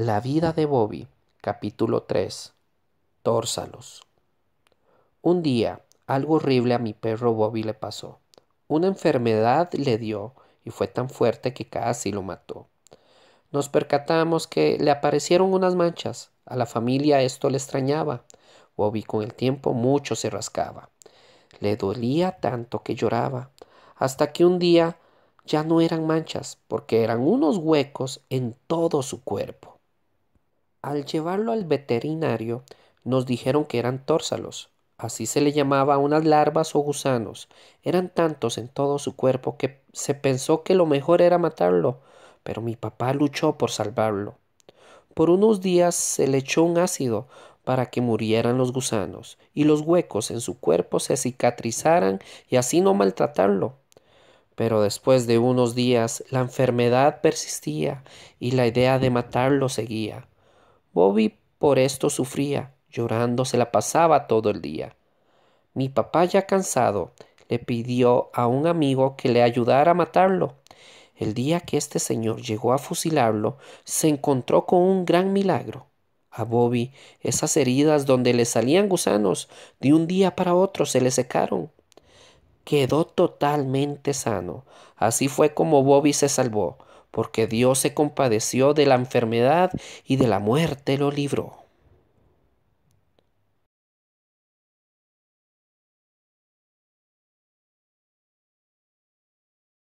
La vida de Bobby, capítulo 3. Tórsalos. Un día, algo horrible a mi perro Bobby le pasó. Una enfermedad le dio y fue tan fuerte que casi lo mató. Nos percatamos que le aparecieron unas manchas. A la familia esto le extrañaba. Bobby con el tiempo mucho se rascaba. Le dolía tanto que lloraba. Hasta que un día ya no eran manchas, porque eran unos huecos en todo su cuerpo. Al llevarlo al veterinario, nos dijeron que eran tórsalos. Así se le llamaba a unas larvas o gusanos. Eran tantos en todo su cuerpo que se pensó que lo mejor era matarlo, pero mi papá luchó por salvarlo. Por unos días se le echó un ácido para que murieran los gusanos y los huecos en su cuerpo se cicatrizaran y así no maltratarlo. Pero después de unos días la enfermedad persistía y la idea de matarlo seguía. Bobby por esto sufría, llorando se la pasaba todo el día. Mi papá ya cansado le pidió a un amigo que le ayudara a matarlo. El día que este señor llegó a fusilarlo, se encontró con un gran milagro. A Bobby esas heridas donde le salían gusanos de un día para otro se le secaron. Quedó totalmente sano. Así fue como Bobby se salvó porque Dios se compadeció de la enfermedad y de la muerte lo libró.